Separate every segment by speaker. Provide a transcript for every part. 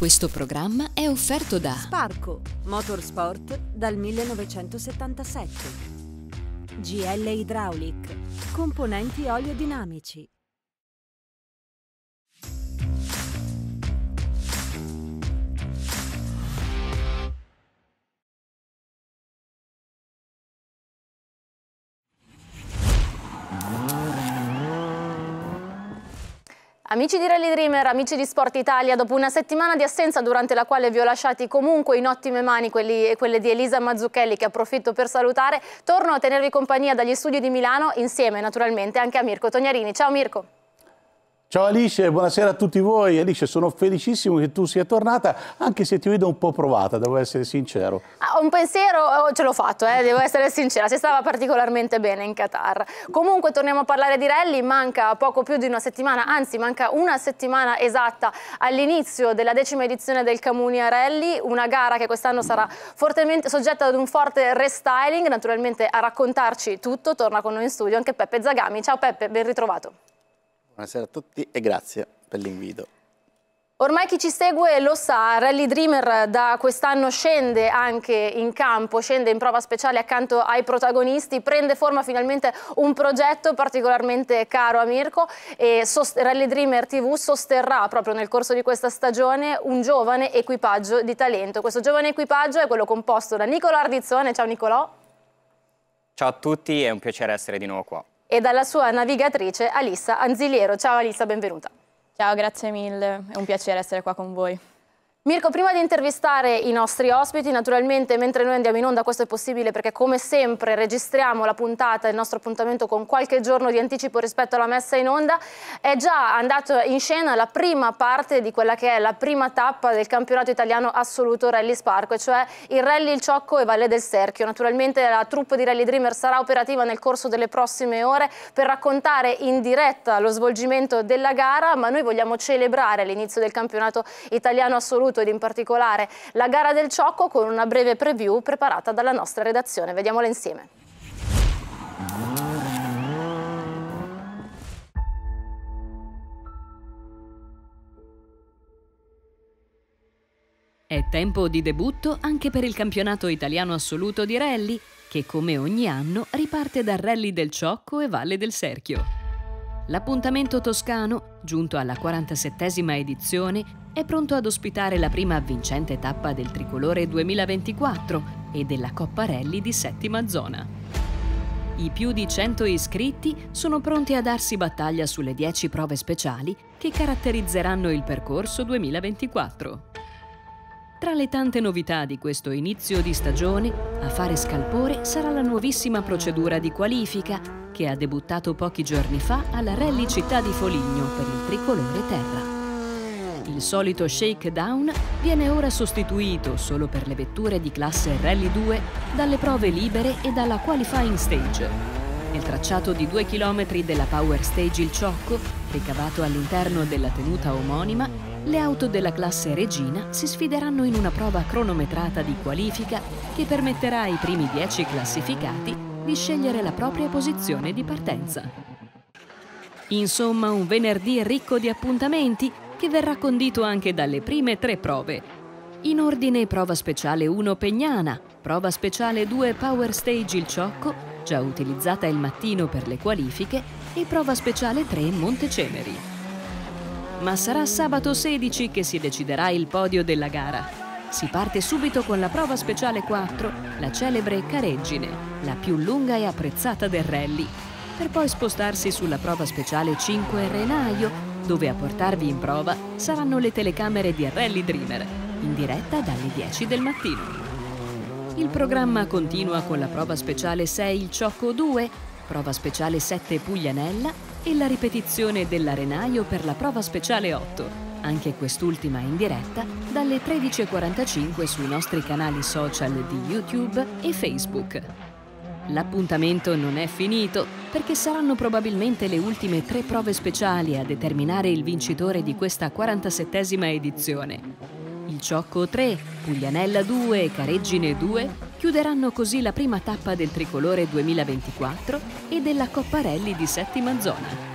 Speaker 1: Questo programma è offerto da Sparco Motorsport dal 1977. GL Hydraulic, componenti dinamici.
Speaker 2: Amici di Rally Dreamer, amici di Sport Italia, dopo una settimana di assenza durante la quale vi ho lasciati comunque in ottime mani quelli, quelle di Elisa Mazzucchelli che approfitto per salutare, torno a tenervi compagnia dagli studi di Milano insieme naturalmente anche a Mirko Tognarini. Ciao Mirko!
Speaker 3: Ciao Alice, buonasera a tutti voi. Alice, sono felicissimo che tu sia tornata, anche se ti vedo un po' provata, devo essere sincero.
Speaker 2: Ah, un pensiero oh, ce l'ho fatto, eh, devo essere sincera, si stava particolarmente bene in Qatar. Comunque torniamo a parlare di rally, manca poco più di una settimana, anzi manca una settimana esatta all'inizio della decima edizione del Camunia Rally, una gara che quest'anno sarà fortemente soggetta ad un forte restyling. Naturalmente a raccontarci tutto torna con noi in studio anche Peppe Zagami. Ciao Peppe, ben ritrovato.
Speaker 4: Buonasera a tutti e grazie per l'invito.
Speaker 2: Ormai chi ci segue lo sa, Rally Dreamer da quest'anno scende anche in campo, scende in prova speciale accanto ai protagonisti, prende forma finalmente un progetto particolarmente caro a Mirko e Rally Dreamer TV sosterrà proprio nel corso di questa stagione un giovane equipaggio di talento. Questo giovane equipaggio è quello composto da Nicolò Ardizzone, ciao Nicolò.
Speaker 5: Ciao a tutti, è un piacere essere di nuovo qua
Speaker 2: e dalla sua navigatrice Alissa Anziliero. Ciao Alissa, benvenuta. Ciao, grazie mille,
Speaker 6: è un piacere essere qua con voi. Mirko, prima
Speaker 2: di intervistare i nostri ospiti, naturalmente mentre noi andiamo in onda, questo è possibile perché come sempre registriamo la puntata, il nostro appuntamento con qualche giorno di anticipo rispetto alla messa in onda, è già andata in scena la prima parte di quella che è la prima tappa del campionato italiano assoluto Rally Sparco, cioè il Rally Il Ciocco e Valle del Serchio. Naturalmente la troupe di Rally Dreamer sarà operativa nel corso delle prossime ore per raccontare in diretta lo svolgimento della gara, ma noi vogliamo celebrare l'inizio del campionato italiano assoluto ed in particolare la gara del Ciocco con una breve preview preparata dalla nostra redazione. Vediamola insieme.
Speaker 1: È tempo di debutto anche per il campionato italiano assoluto di rally, che come ogni anno riparte dal rally del Ciocco e Valle del Serchio. L'appuntamento toscano, giunto alla 47esima edizione, è pronto ad ospitare la prima vincente tappa del tricolore 2024 e della Coppa Rally di settima zona. I più di 100 iscritti sono pronti a darsi battaglia sulle 10 prove speciali che caratterizzeranno il percorso 2024. Tra le tante novità di questo inizio di stagione, a fare scalpore sarà la nuovissima procedura di qualifica che ha debuttato pochi giorni fa alla Rally Città di Foligno per il tricolore terra. Il solito shakedown viene ora sostituito solo per le vetture di classe Rally 2 dalle prove libere e dalla qualifying stage. Nel tracciato di 2 km della Power Stage Il Ciocco, ricavato all'interno della tenuta omonima, le auto della classe Regina si sfideranno in una prova cronometrata di qualifica che permetterà ai primi 10 classificati di scegliere la propria posizione di partenza. Insomma, un venerdì ricco di appuntamenti che verrà condito anche dalle prime tre prove. In ordine prova speciale 1 Pegnana, prova speciale 2 Power Stage il Ciocco, già utilizzata il mattino per le qualifiche, e prova speciale 3 Monteceneri. Ma sarà sabato 16 che si deciderà il podio della gara. Si parte subito con la prova speciale 4, la celebre Careggine, la più lunga e apprezzata del rally, per poi spostarsi sulla prova speciale 5 Renaio, dove a portarvi in prova saranno le telecamere di Rally Dreamer, in diretta dalle 10 del mattino. Il programma continua con la prova speciale 6 il Ciocco 2, prova speciale 7 Puglianella e la ripetizione dell'Arenaio per la prova speciale 8, anche quest'ultima in diretta dalle 13.45 sui nostri canali social di YouTube e Facebook. L'appuntamento non è finito perché saranno probabilmente le ultime tre prove speciali a determinare il vincitore di questa 47esima edizione. Il Ciocco 3, Puglianella 2 e Careggine 2 chiuderanno così la prima tappa del tricolore 2024 e della Copparelli di settima zona.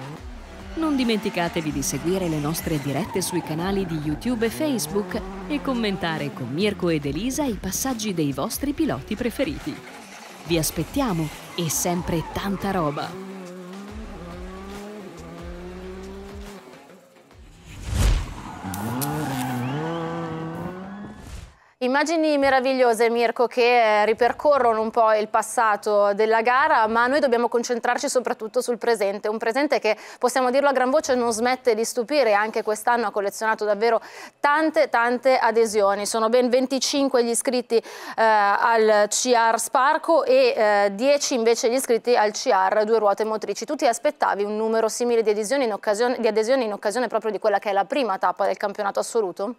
Speaker 1: Non dimenticatevi di seguire le nostre dirette sui canali di YouTube e Facebook e commentare con Mirko ed Elisa i passaggi dei vostri piloti preferiti. Vi aspettiamo e sempre tanta roba!
Speaker 2: Immagini meravigliose Mirko che eh, ripercorrono un po' il passato della gara ma noi dobbiamo concentrarci soprattutto sul presente, un presente che possiamo dirlo a gran voce non smette di stupire anche quest'anno ha collezionato davvero tante tante adesioni, sono ben 25 gli iscritti eh, al CR Sparco e eh, 10 invece gli iscritti al CR Due Ruote Motrici, tu ti aspettavi un numero simile di adesioni in occasione, di adesioni in occasione proprio di quella che è la prima tappa del campionato assoluto?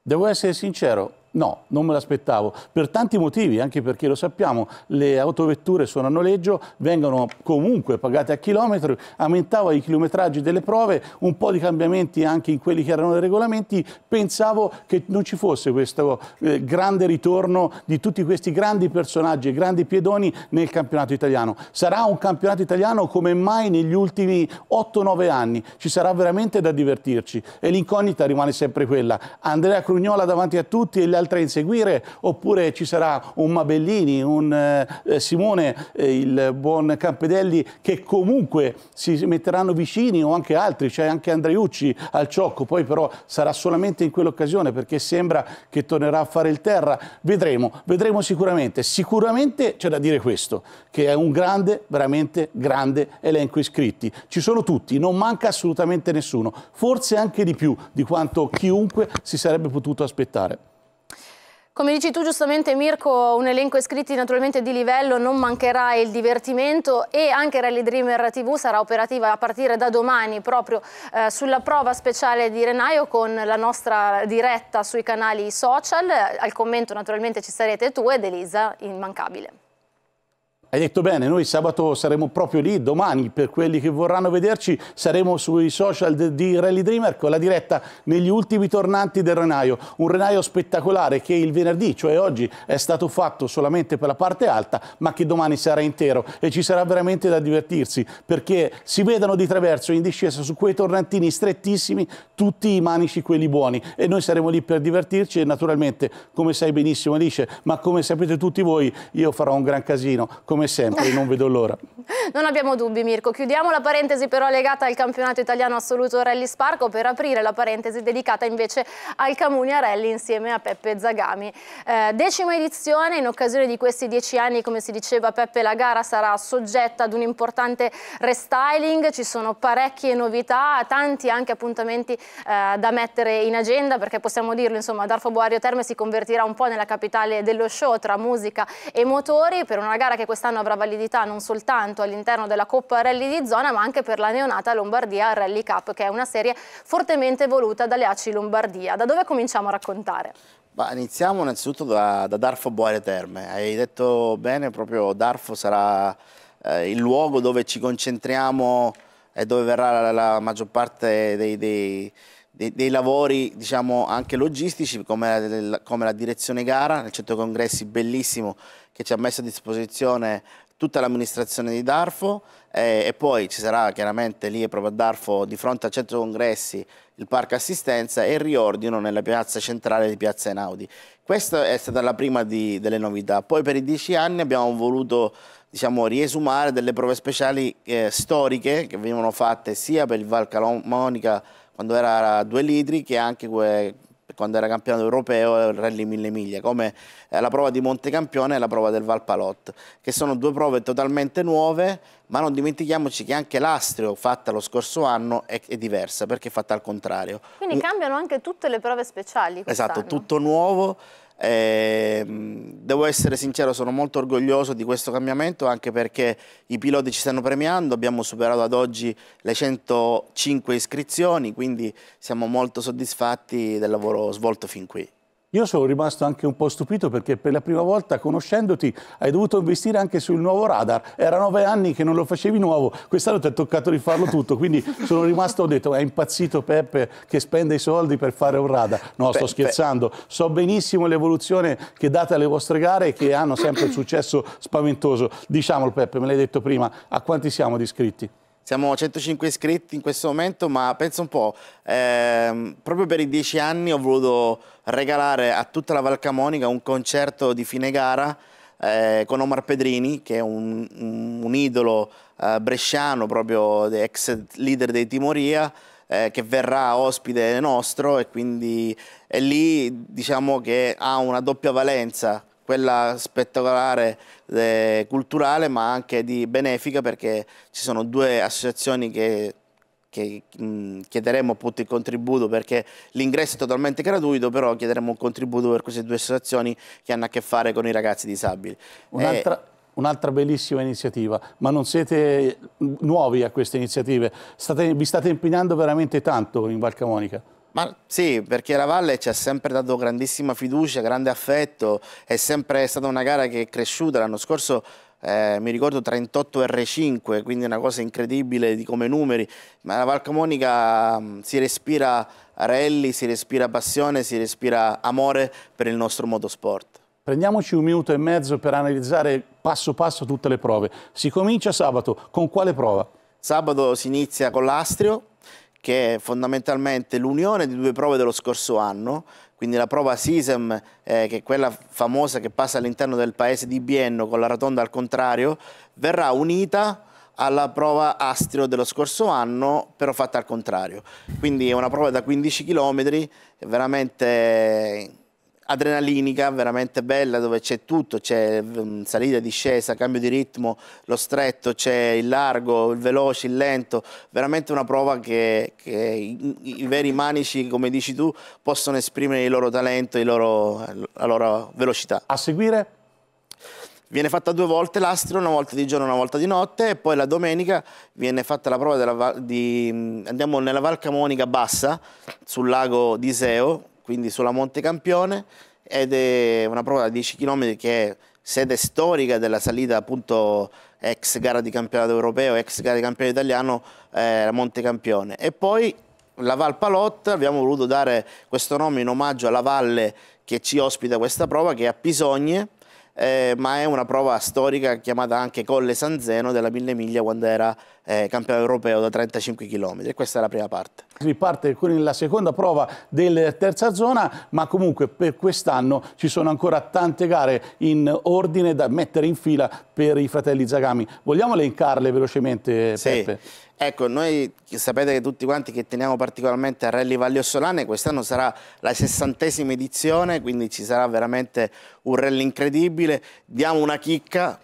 Speaker 3: Devo essere sincero, No, non me l'aspettavo, per tanti motivi, anche perché lo sappiamo, le autovetture sono a noleggio, vengono comunque pagate a chilometri, aumentavo i chilometraggi delle prove, un po' di cambiamenti anche in quelli che erano i regolamenti, pensavo che non ci fosse questo eh, grande ritorno di tutti questi grandi personaggi, e grandi piedoni nel campionato italiano. Sarà un campionato italiano come mai negli ultimi 8-9 anni, ci sarà veramente da divertirci e l'incognita rimane sempre quella. Andrea Crugnola davanti a tutti e la qualcos'altro a inseguire oppure ci sarà un Mabellini, un eh, Simone, eh, il buon Campedelli che comunque si metteranno vicini o anche altri, c'è cioè anche Andreucci al ciocco, poi però sarà solamente in quell'occasione perché sembra che tornerà a fare il terra, vedremo, vedremo sicuramente, sicuramente c'è da dire questo, che è un grande, veramente grande elenco iscritti, ci sono tutti, non manca assolutamente nessuno, forse anche di più di quanto chiunque si sarebbe potuto aspettare.
Speaker 2: Come dici tu giustamente Mirko, un elenco iscritti naturalmente di livello, non mancherà il divertimento e anche Rally Dreamer TV sarà operativa a partire da domani proprio eh, sulla prova speciale di Renaio con la nostra diretta sui canali social, al commento naturalmente ci sarete tu ed Elisa, immancabile.
Speaker 3: Hai detto bene, noi sabato saremo proprio lì, domani per quelli che vorranno vederci saremo sui social di Rally Dreamer con la diretta negli ultimi tornanti del Renaio, un Renaio spettacolare che il venerdì, cioè oggi, è stato fatto solamente per la parte alta ma che domani sarà intero e ci sarà veramente da divertirsi perché si vedono di traverso in discesa su quei tornantini strettissimi tutti i manici quelli buoni e noi saremo lì per divertirci e naturalmente come sai benissimo Alice ma come sapete tutti voi io farò un gran casino come come sempre, non vedo l'ora.
Speaker 2: non abbiamo dubbi Mirko, chiudiamo la parentesi però legata al campionato italiano assoluto Rally Sparco per aprire la parentesi dedicata invece al Camunia Rally insieme a Peppe Zagami. Eh, decima edizione, in occasione di questi dieci anni come si diceva Peppe la gara sarà soggetta ad un importante restyling, ci sono parecchie novità, tanti anche appuntamenti eh, da mettere in agenda perché possiamo dirlo insomma Darfo Boario Terme si convertirà un po' nella capitale dello show tra musica e motori per una gara che quest'anno piano avrà validità non soltanto all'interno della Coppa Rally di zona ma anche per la neonata Lombardia Rally Cup che è una serie fortemente voluta dalle ACI Lombardia. Da dove cominciamo a raccontare?
Speaker 4: Bah, iniziamo innanzitutto da, da Darfo Boare Terme, hai detto bene, proprio Darfo sarà eh, il luogo dove ci concentriamo e dove verrà la, la maggior parte dei, dei, dei, dei lavori diciamo, anche logistici come, come la direzione gara, nel centro congressi bellissimo che ci ha messo a disposizione tutta l'amministrazione di Darfo eh, e poi ci sarà chiaramente lì proprio a Darfo di fronte al centro congressi il parco assistenza e il riordino nella piazza centrale di Piazza Enaudi. Questa è stata la prima di, delle novità. Poi per i dieci anni abbiamo voluto diciamo, riesumare delle prove speciali eh, storiche che venivano fatte sia per il Val Calomonica quando era a due litri che anche quando era campionato europeo il rally 1000 miglia, come eh, la prova di Montecampione e la prova del Valpalot, che sono due prove totalmente nuove, ma non dimentichiamoci che anche l'Astrio fatta lo scorso anno è, è, diversa, perché è fatta al contrario. Quindi
Speaker 2: cambiano anche tutte le prove speciali Esatto,
Speaker 4: tutto nuovo, eh, devo essere sincero, sono molto orgoglioso di questo cambiamento anche perché i piloti ci stanno premiando, abbiamo superato ad oggi le 105 iscrizioni, quindi siamo molto soddisfatti del
Speaker 3: lavoro svolto fin qui. Io sono rimasto anche un po' stupito perché per la prima volta conoscendoti hai dovuto investire anche sul nuovo radar. Era nove anni che non lo facevi nuovo, quest'anno ti è toccato rifarlo tutto, quindi sono rimasto, ho detto, è impazzito Peppe che spende i soldi per fare un radar. No, sto scherzando, so benissimo l'evoluzione che date alle vostre gare che hanno sempre un successo spaventoso. Diciamolo Peppe, me l'hai detto prima, a quanti siamo di iscritti?
Speaker 4: Siamo a 105 iscritti in questo momento, ma penso un po', ehm, proprio per i dieci anni ho voluto regalare a tutta la Valcamonica un concerto di fine gara eh, con Omar Pedrini, che è un, un, un idolo eh, bresciano, proprio ex leader dei Timoria, eh, che verrà ospite nostro e quindi è lì diciamo che ha una doppia valenza quella spettacolare eh, culturale ma anche di benefica perché ci sono due associazioni che, che mh, chiederemo appunto il contributo perché l'ingresso è totalmente gratuito però chiederemo un contributo per queste due associazioni che hanno a che
Speaker 3: fare con i ragazzi disabili. Un'altra... E... Eh, un'altra bellissima iniziativa, ma non siete nuovi a queste iniziative, state, vi state impegnando veramente tanto in Valcamonica.
Speaker 4: Ma sì, perché la Valle ci ha sempre dato grandissima fiducia, grande affetto, è sempre stata una gara che è cresciuta l'anno scorso. Eh, mi ricordo 38 R5, quindi una cosa incredibile di come numeri, ma la Valcamonica mh, mm, si respira rally, si respira passione, si respira amore per il nostro motorsport.
Speaker 3: Prendiamoci un minuto e mezzo per analizzare passo passo tutte le prove. Si comincia sabato, con quale prova?
Speaker 4: Sabato si inizia con l'Astrio, che è fondamentalmente l'unione di due prove dello scorso anno, quindi la prova SISEM, eh, che è quella famosa che passa all'interno del paese di Bienno con la rotonda al contrario, verrà unita alla prova Astrio dello scorso anno, però fatta al contrario. Quindi è una prova da 15 km, veramente adrenalinica, veramente bella, dove c'è tutto, c'è mm, salita, discesa, cambio di ritmo, lo stretto, c'è il largo, il veloce, il lento, veramente una prova che, che i, i, veri manici, come dici tu, possono esprimere il loro talento, il loro, la loro velocità.
Speaker 3: A seguire?
Speaker 4: Viene fatta due volte l'astro, una volta di giorno, e una volta di notte e poi la domenica viene fatta la prova della, di, mm, andiamo nella Val Camonica Bassa sul lago di Seo, quindi sulla Monte Campione, ed è una prova da 10 km che è sede storica della salita appunto ex gara di campionato europeo, ex gara di campionato italiano, eh, Monte Campione. E poi la Val Palotta, abbiamo voluto dare questo nome in omaggio alla valle che ci ospita questa prova, che è a Pisogne, eh, ma è una prova storica chiamata anche Colle San Zeno della 1000 miglia quando
Speaker 3: era eh, campione europeo da 35 km. E questa è la prima parte. Si parte con la seconda prova della terza zona, ma comunque per quest'anno ci sono ancora tante gare in ordine da mettere in fila per i fratelli Zagami. Vogliamo elencarle velocemente, Peppe? Sì. Ecco, noi sapete che tutti quanti che teniamo particolarmente a Rally
Speaker 4: Ossolane, quest'anno sarà la sessantesima edizione, quindi ci sarà veramente un rally incredibile. Diamo una chicca,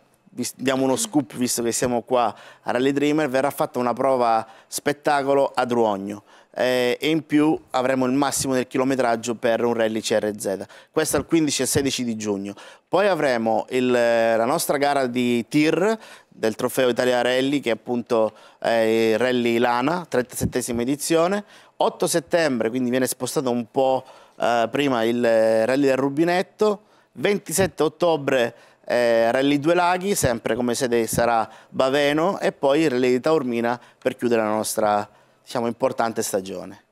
Speaker 4: diamo uno scoop visto che siamo qua a Rally Dreamer, verrà fatta una prova spettacolo a Druogno eh, e in più avremo il massimo del chilometraggio per un rally CRZ. Questo il 15 e 16 di giugno. Poi avremo il, eh, la nostra gara di tir del trofeo Italia Rally, che è appunto eh, il Rally Lana, 37esima edizione. 8 settembre, quindi viene spostato un po' eh, prima il eh, Rally del Rubinetto. 27 ottobre eh, Rally Due Laghi, sempre come sede sarà Baveno, e poi il Rally di Taormina per chiudere la nostra siamo in importante stagione.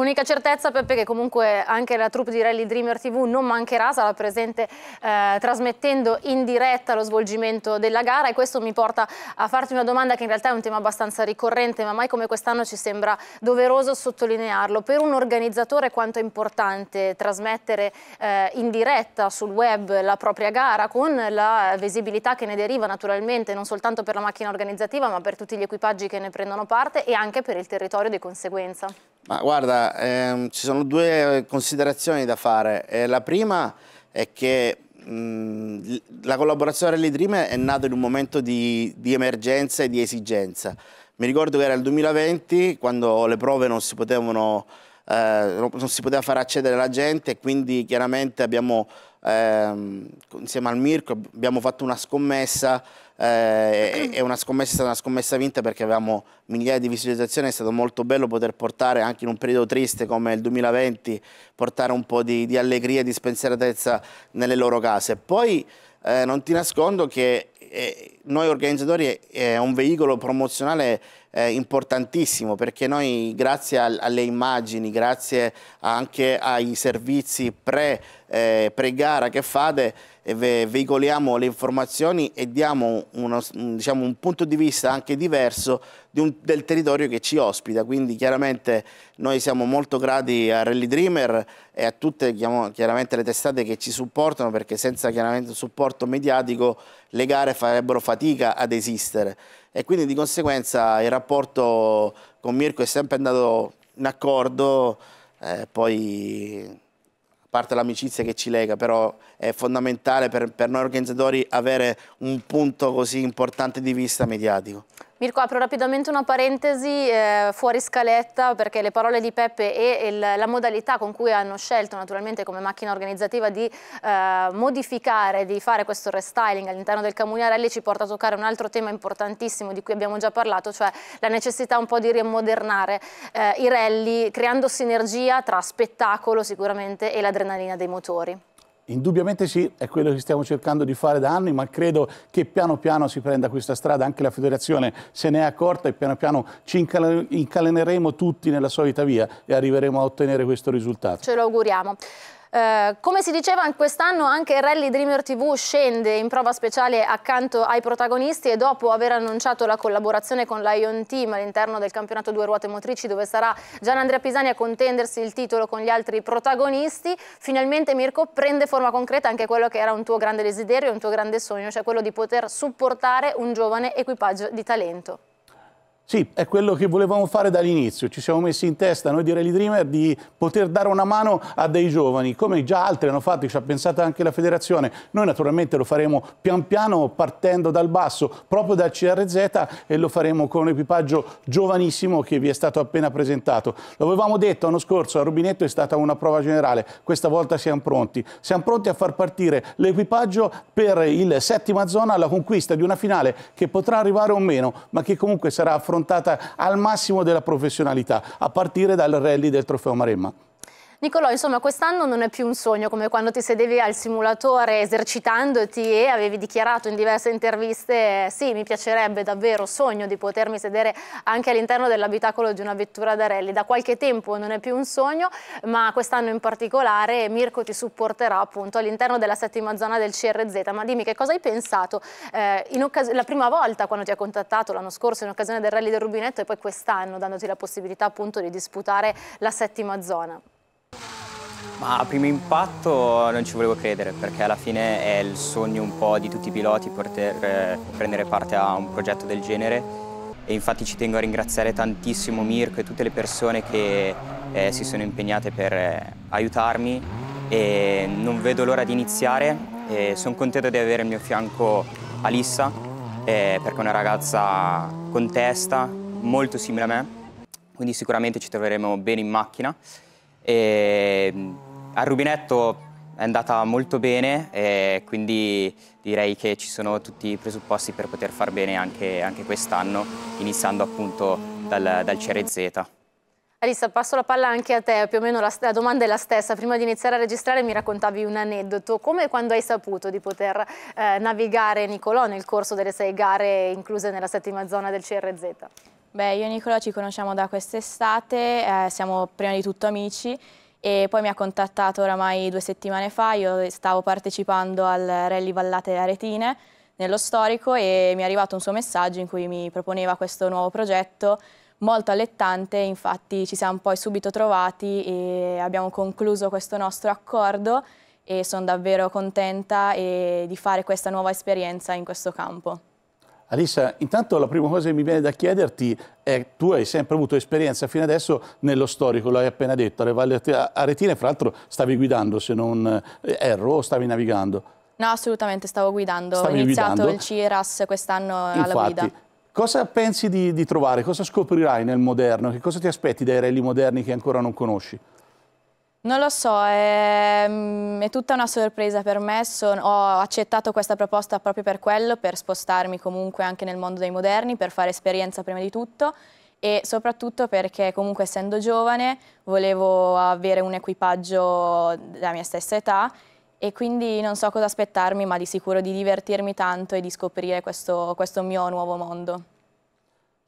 Speaker 2: Unica certezza Peppe che comunque anche la troupe di Rally Dreamer TV non mancherà, sarà presente eh, trasmettendo in diretta lo svolgimento della gara e questo mi porta a farti una domanda che in realtà è un tema abbastanza ricorrente ma mai come quest'anno ci sembra doveroso sottolinearlo. Per un organizzatore quanto è importante trasmettere eh, in diretta sul web la propria gara con la visibilità che ne deriva naturalmente non soltanto per la macchina organizzativa ma per tutti gli equipaggi che ne prendono parte e anche per il territorio di conseguenza?
Speaker 4: Ma guarda, ehm, ci sono due considerazioni da fare. Eh, la prima è che mh, la collaborazione Rally Dream è nata in un momento di, di emergenza e di esigenza. Mi ricordo che era il 2020, quando le prove non si potevano eh, non si poteva far accedere la gente e quindi chiaramente abbiamo ehm, insieme al Mirko abbiamo fatto una scommessa eh, è, una scommessa, è stata una scommessa vinta perché avevamo migliaia di visualizzazioni, è stato molto bello poter portare anche in un periodo triste come il 2020, portare un po' di, di allegria, di spensieratezza nelle loro case. Poi eh, non ti nascondo che eh, noi organizzatori è, è un veicolo promozionale eh, importantissimo perché noi grazie al, alle immagini, grazie anche ai servizi pre, eh, pre gara che fate, eh, veicoliamo le informazioni e diamo uno, diciamo, un punto di vista anche diverso di un, del territorio che ci ospita. Quindi chiaramente noi siamo molto grati a Rally Dreamer e a tutte chiaramente le testate che ci supportano perché senza chiaramente supporto mediatico le gare farebbero fatica ad esistere e quindi di conseguenza il rapporto con Mirko è sempre andato in accordo, eh, poi a parte l'amicizia che ci lega, però è fondamentale per, per noi organizzatori avere un punto così importante di vista mediatico.
Speaker 2: Mirko, apro rapidamente una parentesi eh, fuori scaletta perché le parole di Peppe e il, la modalità con cui hanno scelto naturalmente come macchina organizzativa di eh, modificare, di fare questo restyling all'interno del Camugnarelli ci porta a toccare un altro tema importantissimo di cui abbiamo già parlato, cioè la necessità un po' di rimodernare eh, i rally creando sinergia tra spettacolo sicuramente e l'adrenalina dei motori.
Speaker 3: Indubbiamente sì, è quello che stiamo cercando di fare da anni, ma credo che piano piano si prenda questa strada, anche la federazione se ne è accorta e piano piano ci incaleneremo tutti nella solita via e arriveremo a ottenere questo risultato. Ce
Speaker 2: lo auguriamo. Eh, come si diceva quest'anno anche Rally Dreamer TV scende in prova speciale accanto ai protagonisti e dopo aver annunciato la collaborazione con l'Ion Team all'interno del campionato due ruote motrici dove sarà Gian Andrea Pisani a contendersi il titolo con gli altri protagonisti, finalmente Mirko prende forma concreta anche quello che era un tuo grande desiderio, un tuo grande sogno, cioè quello di poter supportare un giovane equipaggio di talento.
Speaker 3: Sì, è quello che volevamo fare dall'inizio. Ci siamo messi in testa noi di Rally Dreamer di poter dare una mano a dei giovani, come già altri hanno fatto, ci ha pensato anche la federazione. Noi naturalmente lo faremo pian piano partendo dal basso, proprio dal CRZ e lo faremo con un equipaggio giovanissimo che vi è stato appena presentato. Lo avevamo detto l'anno scorso, a Rubinetto è stata una prova generale, questa volta siamo pronti. Siamo pronti a far partire l'equipaggio per il settima zona alla conquista di una finale che potrà arrivare o meno, ma che comunque sarà affrontata affrontata al massimo della professionalità, a partire dal rally del Trofeo Maremma.
Speaker 2: Nicolò, insomma, quest'anno non è più un sogno come quando ti sedevi al simulatore esercitandoti e avevi dichiarato in diverse interviste sì, mi piacerebbe davvero, sogno di potermi sedere anche all'interno dell'abitacolo di una vettura da rally. Da qualche tempo non è più un sogno, ma quest'anno in particolare Mirko ti supporterà appunto all'interno della settima zona del CRZ. Ma dimmi che cosa hai pensato eh, la prima volta quando ti ha contattato l'anno scorso in occasione del rally del Rubinetto e poi quest'anno dandoti la possibilità appunto di disputare la settima zona.
Speaker 5: Ma a primo impatto non ci volevo credere perché alla fine è il sogno un po' di tutti i piloti poter eh, prendere parte a un progetto del genere e infatti ci tengo a ringraziare tantissimo Mirko e tutte le persone che eh, si sono impegnate per eh, aiutarmi e non vedo l'ora di iniziare sono contento di avere al mio fianco Alissa eh, perché è una ragazza con testa molto simile a me quindi sicuramente ci troveremo bene in macchina e mm, al rubinetto è andata molto bene e quindi direi che ci sono tutti i presupposti per poter far bene anche, anche quest'anno, iniziando appunto dal, dal CRZ.
Speaker 2: Alissa, passo la palla anche a te, più o meno la, la, domanda è la stessa. Prima di iniziare a registrare mi raccontavi un aneddoto. Come e quando hai saputo di poter eh, navigare Nicolò nel corso delle sei gare incluse nella settima zona del CRZ?
Speaker 6: Beh, io e Nicola ci conosciamo da quest'estate, eh, siamo prima di tutto amici e poi mi ha contattato oramai due settimane fa, io stavo partecipando al Rally Vallate Aretine nello storico e mi è arrivato un suo messaggio in cui mi proponeva questo nuovo progetto molto allettante, infatti ci siamo poi subito trovati e abbiamo concluso questo nostro accordo e sono davvero contenta eh, di fare questa nuova esperienza in questo campo.
Speaker 3: Alissa, intanto la prima cosa che mi viene da chiederti è tu hai sempre avuto esperienza fino adesso nello storico, l'hai appena detto, alle Valle Aretine, fra l'altro stavi guidando se non eh, erro o stavi navigando?
Speaker 6: No, assolutamente, stavo guidando, Stavi ho iniziato guidando. il CIRAS quest'anno alla guida.
Speaker 3: Cosa pensi di, di trovare? Cosa scoprirai nel moderno? Che cosa ti aspetti dai rally moderni che ancora non conosci?
Speaker 6: Non lo so, è, ehm, è, tutta una sorpresa per me, Son, ho accettato questa proposta proprio per quello, per spostarmi comunque anche nel mondo dei moderni, per fare esperienza prima di tutto e soprattutto perché comunque essendo giovane volevo avere un equipaggio della mia stessa età e quindi non so cosa aspettarmi ma di sicuro di divertirmi tanto e di scoprire questo, questo mio nuovo mondo.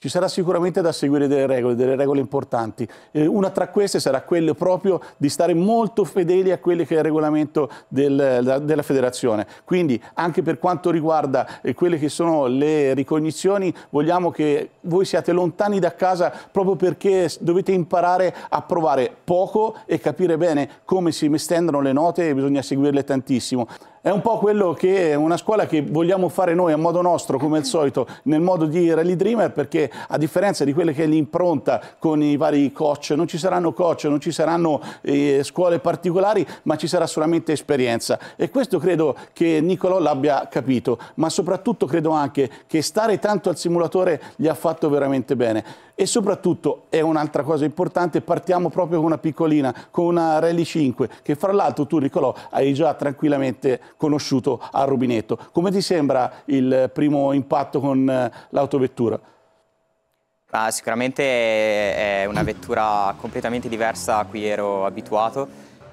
Speaker 3: Ci sarà sicuramente da seguire delle regole, delle regole importanti. Eh, una tra queste sarà quella proprio di stare molto fedeli a quelli che è il regolamento del, da, della federazione. Quindi anche per quanto riguarda eh, quelle che sono le ricognizioni, vogliamo che voi siate lontani da casa proprio perché dovete imparare a provare poco e capire bene come si stendono le note e bisogna seguirle tantissimo. È un po' quello che è una scuola che vogliamo fare noi a modo nostro, come al solito, nel modo di Rally Dreamer, perché a differenza di quelle che è l'impronta con i vari coach, non ci saranno coach, non ci saranno eh, scuole particolari, ma ci sarà solamente esperienza. E questo credo che Nicolò l'abbia capito, ma soprattutto credo anche che stare tanto al simulatore gli ha fatto veramente bene. E soprattutto è un'altra cosa importante, partiamo proprio con una piccolina, con una Rally 5, che fra l'altro tu Nicolò hai già tranquillamente conosciuto a Rubinetto. Come ti sembra il primo impatto con eh, l'autovettura?
Speaker 5: Ah, sicuramente è una vettura completamente diversa a cui ero abituato,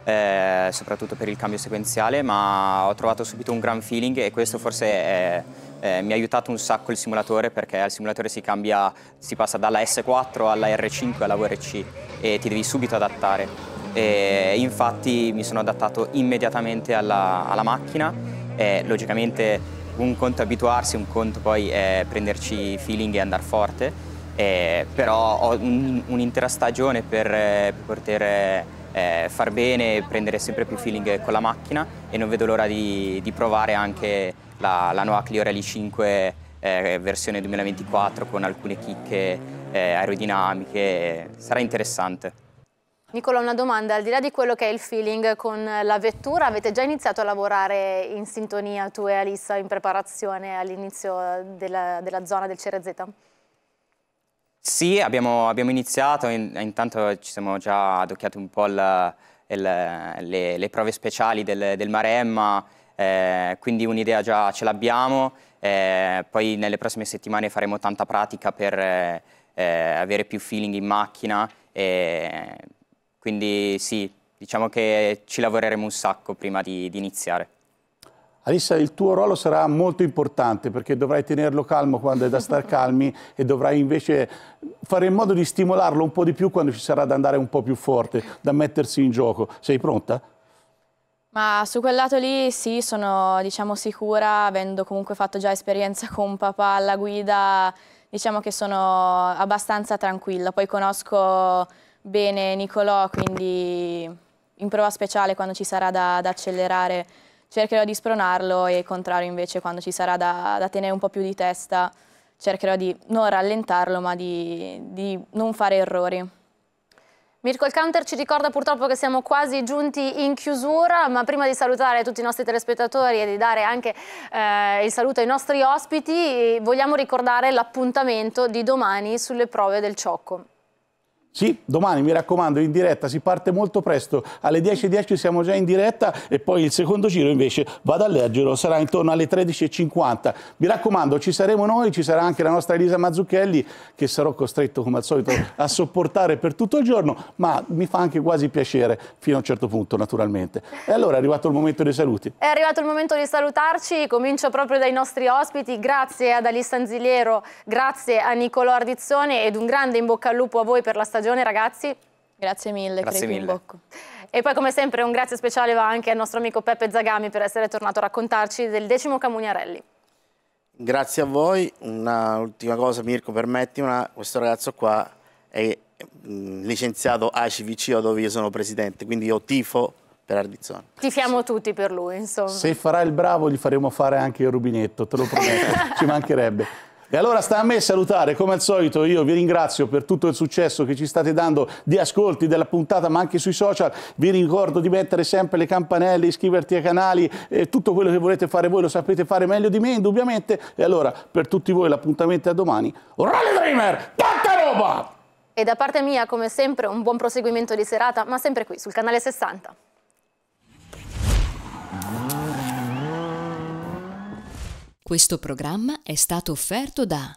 Speaker 5: eh, soprattutto per il cambio sequenziale, ma ho trovato subito un gran feeling e questo forse è, eh, mi ha aiutato un sacco il simulatore perché al simulatore si cambia, si passa dalla S4 alla R5 alla VRC e ti devi subito adattare. E infatti mi sono adattato immediatamente alla, alla macchina e logicamente un conto è abituarsi, un conto poi è prenderci feeling e andare forte, e però ho un'intera stagione per, per eh, poter eh, far bene e prendere sempre più feeling con la macchina e non vedo l'ora di, di, provare anche la, la nuova Clio Rally 5 eh, versione 2024 con alcune chicche eh, aerodinamiche, sarà interessante.
Speaker 2: Nicola, una domanda, al di là di quello che è il feeling con la vettura, avete già iniziato a lavorare in sintonia tu e Alissa in preparazione all'inizio della, della, zona del CRZ?
Speaker 5: Sì, abbiamo, abbiamo iniziato, in, intanto ci siamo già adocchiati un po' il, il, le, le, prove speciali del, del Maremma, eh, quindi un'idea già ce l'abbiamo, eh, poi nelle prossime settimane faremo tanta pratica per eh, avere più feeling in macchina. E, quindi sì, diciamo che ci lavoreremo un sacco prima di, di iniziare.
Speaker 3: Alissa, il tuo ruolo sarà molto importante perché dovrai tenerlo calmo quando è da star calmi e dovrai invece fare in modo di stimolarlo un po' di più quando ci sarà da andare un po' più forte, da mettersi in gioco. Sei pronta?
Speaker 6: Ma su quel lato lì sì, sono diciamo, sicura, avendo comunque fatto già esperienza con papà alla guida, diciamo che sono abbastanza tranquilla. Poi conosco bene Nicolò, quindi in prova speciale quando ci sarà da, da accelerare cercherò di spronarlo e contrario invece quando ci sarà da, da, tenere un po' più di testa cercherò di non rallentarlo ma di, di non fare errori. Mirko il Counter ci ricorda purtroppo che
Speaker 2: siamo quasi giunti in chiusura, ma prima di salutare tutti i nostri telespettatori e di dare anche eh, il saluto ai nostri ospiti, vogliamo ricordare l'appuntamento di domani sulle prove del Ciocco.
Speaker 3: Sì, domani mi raccomando in diretta, si parte molto presto, alle 10.10 .10 siamo già in diretta e poi il secondo giro invece vado a leggerlo, sarà intorno alle 13.50. Mi raccomando, ci saremo noi, ci sarà anche la nostra Elisa Mazzucchelli che sarò costretto come al solito a sopportare per tutto il giorno, ma mi fa anche quasi piacere fino a un certo punto naturalmente. E allora è arrivato il momento dei saluti.
Speaker 2: È arrivato il momento di salutarci, comincio proprio dai nostri ospiti, grazie ad Alissa Anziliero, grazie a Nicolò Ardizzone ed un grande in bocca al lupo a voi per la stagione stagione ragazzi. Grazie mille, grazie mille. E poi come sempre un grazie speciale va anche al nostro amico Peppe Zagami per essere tornato a raccontarci del decimo Camugnarelli.
Speaker 4: Grazie a voi, un'ultima cosa Mirko permetti, permettimela, questo ragazzo qua è mm, licenziato ACVCO dove io sono presidente, quindi io tifo per Ardizzone.
Speaker 2: Tifiamo sì. tutti per lui, insomma. Se
Speaker 3: farà il bravo gli faremo fare anche il rubinetto, te lo prometto, ci mancherebbe. E allora sta a me salutare, come al solito io vi ringrazio per tutto il successo che ci state dando di ascolti della puntata ma anche sui social, vi ricordo di mettere sempre le campanelle, iscriverti ai canali, eh, tutto quello che volete fare voi lo sapete fare meglio di me indubbiamente e allora per tutti voi l'appuntamento è a domani. Rally Dreamer, tanta roba!
Speaker 2: E da parte mia come sempre un buon proseguimento di serata ma sempre qui sul canale 60.
Speaker 1: Questo programma è stato offerto da